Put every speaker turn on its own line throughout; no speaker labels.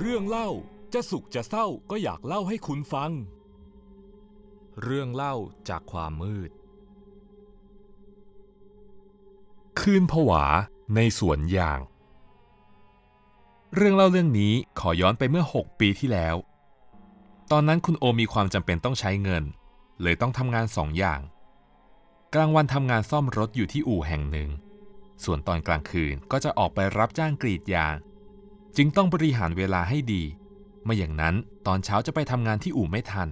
เรื่องเล่าจะสุขจะเศร้าก็อยากเล่าให้คุณฟัง เรื่องเล่าจากความมืด คืนผวาในสวนยาง เรื่องเล่าเรื่องนี้ขอย้อนไปเมื่อ 6 ปีที่แล้ว ตอนนั้นคุณโอมีความจำเป็นต้องใช้เงินเลยต้องทำงานสองอย่าง กลางวันทำงานซ่อมรถอยู่ที่อู่แห่งหนึ่ง ส่วนตอนกลางคืนก็จะออกไปรับจ้างกรีดยางจึงต้องบริหารเวลาให้ดี ไม่อย่างนั้นตอนเช้าจะไปทำงานที่อู่ไม่ทัน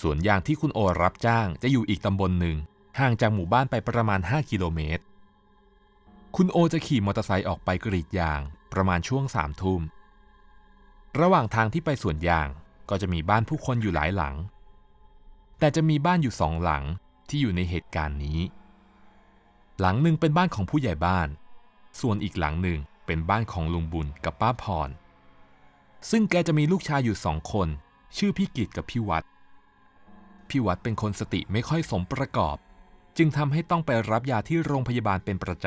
สวนยางที่คุณโอรับจ้างจะอยู่อีกตำบลหนึ่งห่างจากหมู่บ้านไปประมาณ 5 กิโลเมตร คุณโอจะขี่มอเตอร์ไซค์ออกไปกรีดยาง ประมาณช่วงสามทุ่ม ระหว่างทางที่ไปสวนยางก็จะมีบ้านผู้คนอยู่หลายหลัง แต่จะมีบ้านอยู่สองหลังที่อยู่ในเหตุการณ์นี้ หลังหนึ่งเป็นบ้านของผู้ใหญ่บ้าน ส่วนอีกหลังหนึ่งเป็นบ้านของลุงบุญกับป้าพร ซึ่งแกจะมีลูกชายอยู่สองคน ชื่อพี่กิตกับพี่วัด พี่วัดเป็นคนสติไม่ค่อยสมประกอบ จึงทำให้ต้องไปรับยาที่โรงพยาบาลเป็นประจ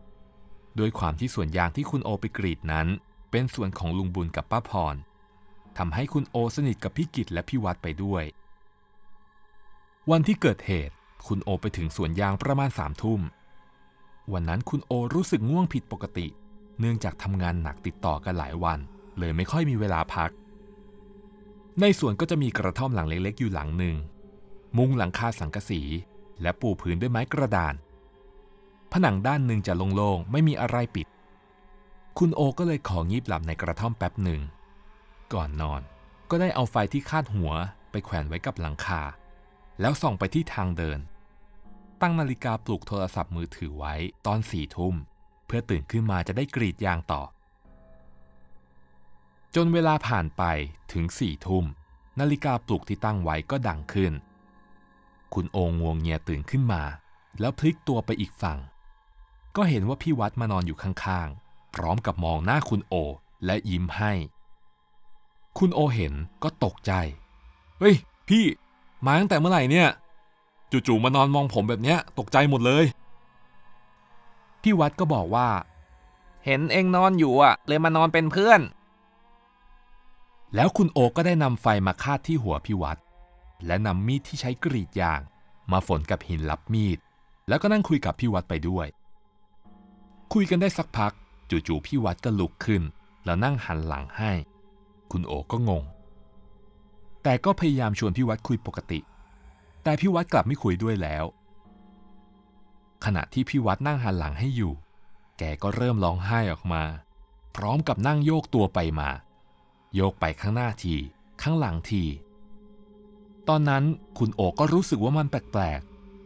ำโดยความที่ส่วนยางที่คุณโอไปกรีดนั้น เป็นส่วนของลุงบุญกับป้าพรทำให้คุณโอสนิทกับพี่กิตและพี่วัดไปด้วย วันที่เกิดเหตุ คุณโอไปถึงสวนยางประมาณสามทุ่มวันนั้นคุณโอรู้สึกง่วงผิดปกติเนื่องจากทำงานหนักติดต่อกันหลายวัน เลยไม่ค่อยมีเวลาพัก ในสวนก็จะมีกระท่อมหลังเล็กๆอยู่หลังหนึ่งมุงหลังคาสังกะสีและปูพื้นด้วยไม้กระดาน ผนังด้านหนึ่งจะโล่งๆ ไม่มีอะไรปิด คุณโอก็เลยของีบหลับในกระท่อมแป๊บหนึ่ง ก่อนนอนก็ได้เอาไฟที่คาดหัว ไปแขวนไว้กับหลังคา แล้วส่องไปที่ทางเดิน ตั้งนาฬิกาปลุกโทรศัพท์มือถือไว้ตอนสี่ทุ่มเพื่อตื่นขึ้นมาจะได้กรีดยางต่อ จนเวลาผ่านไปถึงสี่ทุ่ม นาฬิกาปลุกที่ตั้งไว้ก็ดังขึ้น คุณองงวงเงียตื่นขึ้นมา แล้วพลิกตัวไปอีกฝั่ง ก็เห็นว่าพี่วัดมานอนอยู่ข้างๆ พร้อมกับมองหน้าคุณโอและยิ้มให้ คุณโอเห็นก็ตกใจ เฮ้ยพี่ มาตั้งแต่เมื่อไหร่เนี่ย จู่ๆมานอนมองผมแบบเนี้ย ตกใจหมดเลยที่วัดก็บอกว่า เห็นเองนอนอยู่อ่ะ เลยมานอนเป็นเพื่อน แล้วคุณโอก็ได้นำไฟมาคาดที่หัวพี่วัด และนำมีดที่ใช้กรีดยาง มาฝนกับหินลับมีด แล้วก็นั่งคุยกับพี่วัดไปด้วย คุยกันได้สักพัก จู่ๆพี่วัดก็ลุกขึ้น แล้วนั่งหันหลังให้ คุณโอก็งง แต่ก็พยายามชวนพี่วัดคุยปกติ แต่พี่วัดกลับไม่คุยด้วยแล้วขณะที่พี่วัดนั่งหันหลังให้อยู่ แกก็เริ่มร้องไห้ออกมา พร้อมกับนั่งโยกตัวไปมา โยกไปข้างหน้าที ข้างหลังที ตอนนั้นคุณโอก็รู้สึกว่ามันแปลก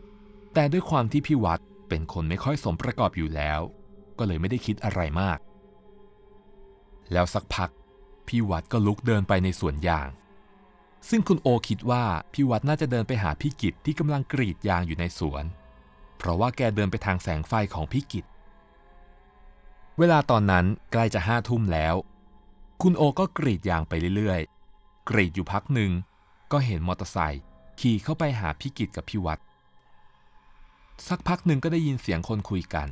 ๆ แต่ด้วยความที่พี่วัดเป็นคนไม่ค่อยสมประกอบอยู่แล้ว ก็เลยไม่ได้คิดอะไรมาก แล้วสักพัก พี่วัดก็ลุกเดินไปในสวนยาง ซึ่งคุณโอคิดว่าพี่วัดน่าจะเดินไปหาพี่กิจที่กำลังกรีดยางอยู่ในสวนเพราะว่าแกเดินไปทางแสงไฟของพิกิจเวลาตอนนั้นใกล้จะห้าทุ่มแล้ว คุณโอก็กรีดยางไปเรื่อยๆ กรีดอยู่พักหนึ่ง ก็เห็นมอเตอร์ไซค์ขี่เข้าไปหาพิกิจกับพี่วัดสักพักหนึ่งก็ได้ยินเสียงคนคุยกัน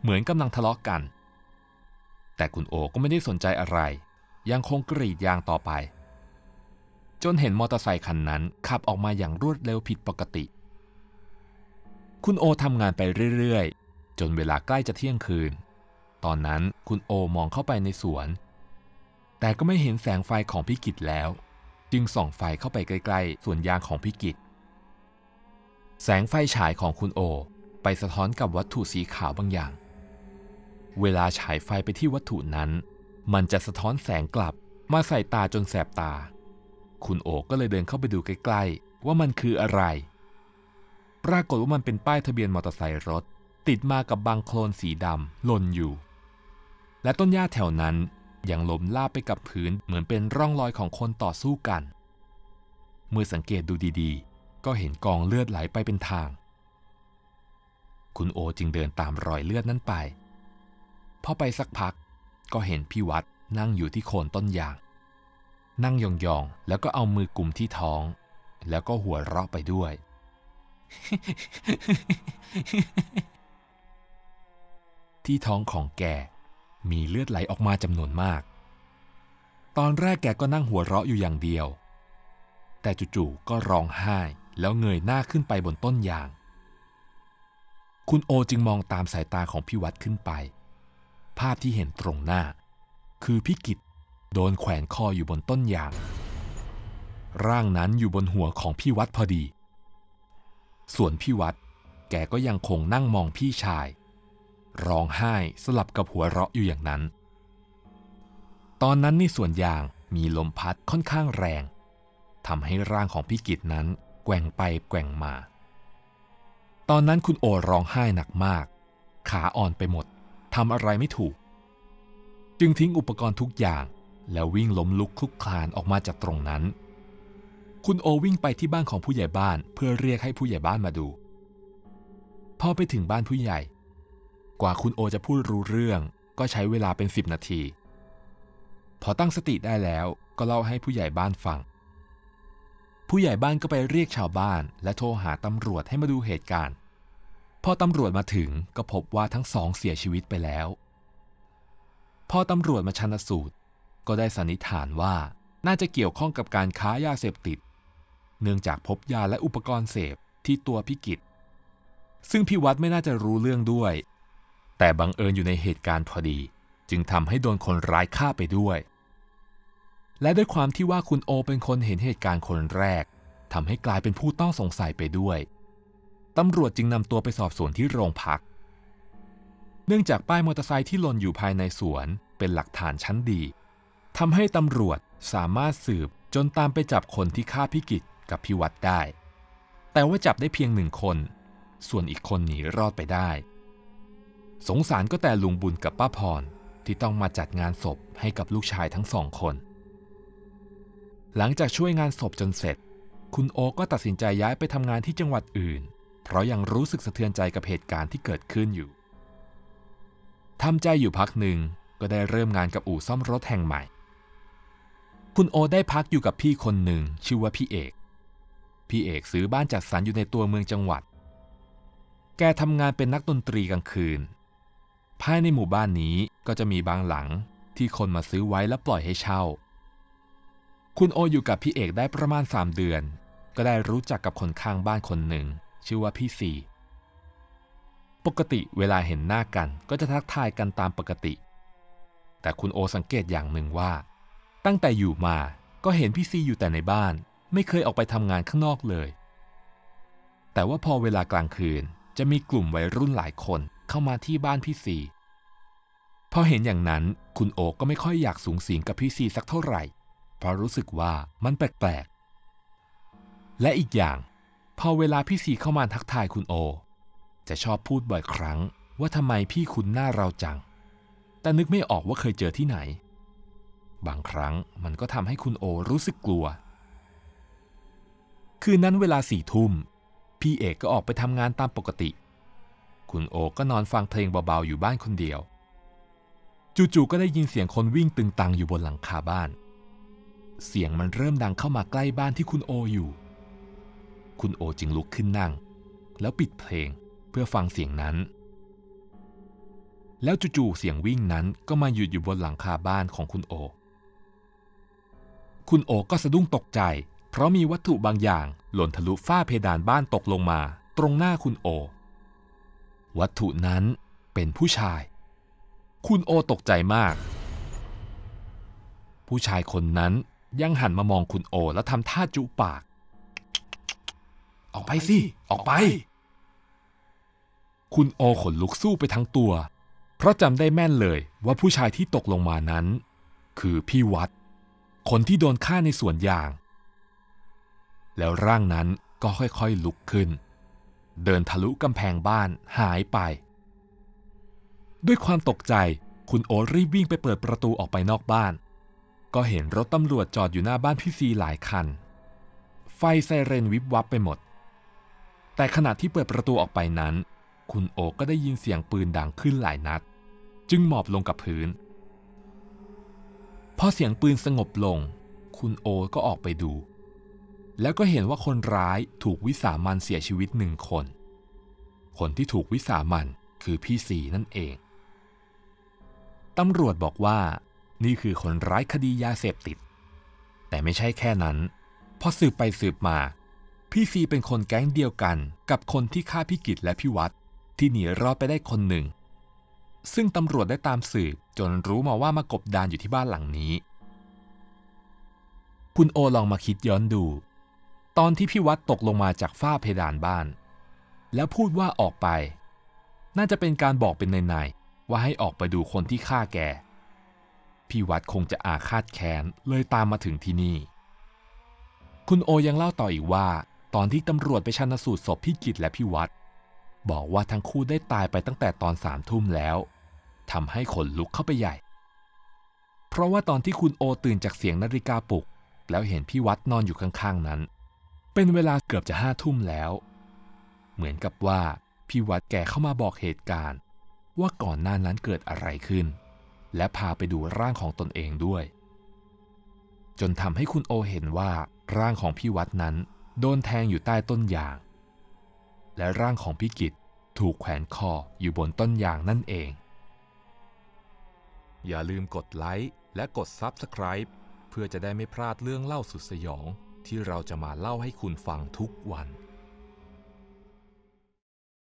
เหมือนกำลังทะเลาะกกัน แต่คุณโอก็ไม่ได้สนใจอะไร ยังคงกรีดยางต่อไป จนเห็นมอเตอร์ไซค์คันนั้น ขับออกมาอย่างรวดเร็วผิดปกติคุณโอทำงานไปเรื่อยๆ จนเวลาใกล้จะเที่ยงคืน ตอนนั้นคุณโอมองเข้าไปในสวน แต่ก็ไม่เห็นแสงไฟของพิกิจแล้ว จึงส่องไฟเข้าไปใกล้ๆ สวนยางของพิกิจแสงไฟฉายของคุณโอไปสะท้อนกับวัตถุสีขาวบางอย่าง เวลาฉายไฟไปที่วัตถุนั้น มันจะสะท้อนแสงกลับมาใส่ตาจนแสบตา คุณโอก็เลยเดินเข้าไปดูใกล้ ๆ ว่ามันคืออะไรปรากฏว่ามันเป็นป้ายทะเบียนมอเตอร์ไซค์รถ ติดมากับบางโคลนสีดำหล่นอยู่ และต้นหญ้าแถวนั้นยังล้มลาบไปกับพื้นเหมือนเป็นร่องรอยของคนต่อสู้กัน เมื่อสังเกตดูดีๆ ก็เห็นกองเลือดไหลไปเป็นทาง คุณโอจึงเดินตามรอยเลือดนั้นไปพอไปสักพักก็เห็นพี่วัดนั่งอยู่ที่โคนต้นยาง นั่งยองๆแล้วก็เอามือกลุ่มที่ท้อง แล้วก็หัวเราะไปด้วยที่ท้องของแกมีเลือดไหลออกมาจำนวนมาก ตอนแรกแกก็นั่งหัวเราะอยู่อย่างเดียว แต่จู่ๆก็ร้องไห้แล้วเงยหน้าขึ้นไปบนต้นยาง คุณโอจึงมองตามสายตาของพี่วัดขึ้นไป ภาพที่เห็นตรงหน้า คือพี่กิตโดนแขวนคออยู่บนต้นยาง ร่างนั้นอยู่บนหัวของพี่วัดพอดีส่วนพี่วัดแกก็ยังคงนั่งมองพี่ชายร้องไห้สลับกับหัวเราะอยู่อย่างนั้น ตอนนั้นในส่วนยางมีลมพัดค่อนข้างแรงทำให้ร่างของพี่กิจนั้นแกว่งไปแกว่งมา ตอนนั้นคุณโอร้องไห้หนักมาก ขาอ่อนไปหมดทำอะไรไม่ถูก จึงทิ้งอุปกรณ์ทุกอย่าง แล้ววิ่งล้มลุกคลุกคลานออกมาจากตรงนั้นคุณโอวิ่งไปที่บ้านของผู้ใหญ่บ้านเพื่อเรียกให้ผู้ใหญ่บ้านมาดู พอไปถึงบ้านผู้ใหญ่ กว่าคุณโอจะพูดรู้เรื่อง ก็ใช้เวลาเป็นสิบนาที พอตั้งสติได้แล้วก็เล่าให้ผู้ใหญ่บ้านฟัง ผู้ใหญ่บ้านก็ไปเรียกชาวบ้าน และโทรหาตำรวจให้มาดูเหตุการณ์ พอตำรวจมาถึงก็พบว่าทั้งสองเสียชีวิตไปแล้ว พอตำรวจมาชันสูตร ก็ได้สันนิษฐานว่าน่าจะเกี่ยวข้องกับการค้ายาเสพติดเนื่องจากพบยาและอุปกรณ์เสพที่ตัวพิกิจ ซึ่งพี่วัดไม่น่าจะรู้เรื่องด้วย แต่บังเอิญอยู่ในเหตุการณ์พอดี จึงทำให้โดนคนร้ายฆ่าไปด้วย และด้วยความที่ว่าคุณโอเป็นคนเห็นเหตุการณ์คนแรก ทำให้กลายเป็นผู้ต้องสงสัยไปด้วยตำรวจจึงนำตัวไปสอบสวนที่โรงพัก เนื่องจากป้ายมอเตอร์ไซค์ที่หล่นอยู่ภายในสวน เป็นหลักฐานชั้นดีทำให้ตำรวจสามารถสืบจนตามไปจับคนที่ฆ่าพิกิจกับพิวัตรได้ แต่ว่าจับได้เพียงหนึ่งคน ส่วนอีกคนหนีรอดไปได้ สงสารก็แต่ลุงบุญกับป้าพรที่ต้องมาจัดงานศพให้กับลูกชายทั้งสองคน หลังจากช่วยงานศพจนเสร็จ คุณโอ ก็ตัดสินใจย้ายไปทำงานที่จังหวัดอื่น เพราะยังรู้สึกสะเทือนใจกับเหตุการณ์ที่เกิดขึ้นอยู่ทำใจอยู่พักหนึ่งก็ได้เริ่มงานกับอู่ซ่อมรถแห่งใหม่ คุณโอ ได้พักอยู่กับพี่คนหนึ่งชื่อว่าพี่เอกพี่เอกซื้อบ้านจัดสรรอยู่ในตัวเมืองจังหวัด แกทำงานเป็นนักดนตรีกลางคืน ภายในหมู่บ้านนี้ก็จะมีบางหลัง ที่คนมาซื้อไว้และปล่อยให้เช่า คุณโออยู่กับพี่เอกได้ประมาณ 3 เดือน ก็ได้รู้จักกับคนข้างบ้านคนหนึ่ง ชื่อว่าพี่สี่ปกติเวลาเห็นหน้ากันก็จะทักทายกันตามปกติ แต่คุณโอสังเกตอย่างหนึ่งว่า ตั้งแต่อยู่มาก็เห็นพี่ซีอยู่แต่ในบ้านไม่เคยออกไปทำงานข้างนอกเลย แต่ว่าพอเวลากลางคืนจะมีกลุ่มวัยรุ่นหลายคนเข้ามาที่บ้านพี่สี พอเห็นอย่างนั้นคุณโอก็ไม่ค่อยอยากสูงสิงกับพี่สีสักเท่าไหร่ เพราะรู้สึกว่ามันแปลกๆและอีกอย่าง พอเวลาพี่สีเข้ามาทักทายคุณโอ จะชอบพูดบ่อยครั้งว่าทำไมพี่คุณหน้าเราจัง แต่นึกไม่ออกว่าเคยเจอที่ไหน บางครั้งมันก็ทำให้คุณโอรู้สึกกลัวคืนนั้นเวลาสี่ทุ่มพี่เอกก็ออกไปทำงานตามปกติ คุณโอก็นอนฟังเพลงเบาๆอยู่บ้านคนเดียวจู่ๆก็ได้ยินเสียงคนวิ่งตึงตังอยู่บนหลังคาบ้าน เสียงมันเริ่มดังเข้ามาใกล้บ้านที่คุณโออยู่ คุณโอจึงลุกขึ้นนั่ง แล้วปิดเพลงเพื่อฟังเสียงนั้น แล้วจู่ๆเสียงวิ่งนั้นก็มาหยุดอยู่บนหลังคาบ้านของคุณโอ คุณโอก็สะดุ้งตกใจ เพราะมีวัตถุบางอย่างหล่นทะลุฝ้าเพดานบ้านตกลงมาตรงหน้าคุณโอ วัตถุนั้นเป็นผู้ชาย คุณโอตกใจมาก ผู้ชายคนนั้นยังหันมามองคุณโอแล้วทำท่าจุปากออกไปสิออกไป คุณโอขนลุกสู้ไปทั้งตัว เพราะจำได้แม่นเลยว่าผู้ชายที่ตกลงมานั้น คือพี่วัด คนที่โดนฆ่าในสวนยางแล้วร่างนั้นก็ค่อย ๆ ลุกขึ้น เดินทะลุกำแพงบ้านหายไป ด้วยความตกใจคุณโอรีบวิ่ง ไปเปิดประตูออกไปนอกบ้าน ก็เห็นรถตำรวจจอดอยู่หน้าบ้านพี่ซีหลายคัน ไฟไซเรนวิบวับไปหมด แต่ขณะที่เปิดประตูออกไปนั้น คุณโอก็ได้ยินเสียงปืนดังขึ้นหลายนัด จึงหมอบลงกับพื้น พอเสียงปืนสงบลงคุณโอก็ออกไปดูแล้วก็เห็นว่าคนร้ายถูกวิสามันเสียชีวิตหนึ่งคน คนที่ถูกวิสามันคือพี่สีนั่นเอง ตำรวจบอกว่านี่คือคนร้ายคดียาเสพติด แต่ไม่ใช่แค่นั้น พอสืบไปสืบมา พี่ซีเป็นคนแก๊งเดียวกันกับคนที่ฆ่าพี่กิจและพี่วัดที่หนีรอดไปได้คนหนึ่ง ซึ่งตำรวจได้ตามสืบจนรู้มาว่ามากบดานอยู่ที่บ้านหลังนี้ คุณโอลองมาคิดย้อนดูตอนที่พี่วัดตกลงมาจากฝ้าเพดานบ้าน แล้วพูดว่าออกไป น่าจะเป็นการบอกเป็นในนว่าให้ออกไปดูคนที่ฆ่าแกพี่วัดคงจะอาฆาตแค้นเลยตามมาถึงที่นี่ คุณโอยังเล่าต่ออีกว่า ตอนที่ตำรวจไปชันสูตรศพพี่กิจและพี่วัดบอกว่าทั้งคู่ได้ตายไปตั้งแต่ตอนสามทุ่มแล้วทำให้ขนลุกเข้าไปใหญ่ เพราะว่าตอนที่คุณโอตื่นจากเสียงนาฬิกาปลุก แล้วเห็นพี่วัดนอนอยู่ข้างๆนั้นเป็นเวลาเกือบจะห้าทุ่มแล้ว เหมือนกับว่าพี่วัดแกเข้ามาบอกเหตุการณ์ว่าก่อนหน้านั้นเกิดอะไรขึ้น และพาไปดูร่างของตนเองด้วย จนทำให้คุณโอเห็นว่าร่างของพี่วัดนั้นโดนแทงอยู่ใต้ต้นยาง และร่างของพี่กิตถูกแขวนคออยู่บนต้นยางนั่นเอง อย่าลืมกดไลค์และกด Subscribe เพื่อจะได้ไม่พลาดเรื่องเล่าสุดสยองที่เราจะมาเล่าให้คุณฟังทุกวัน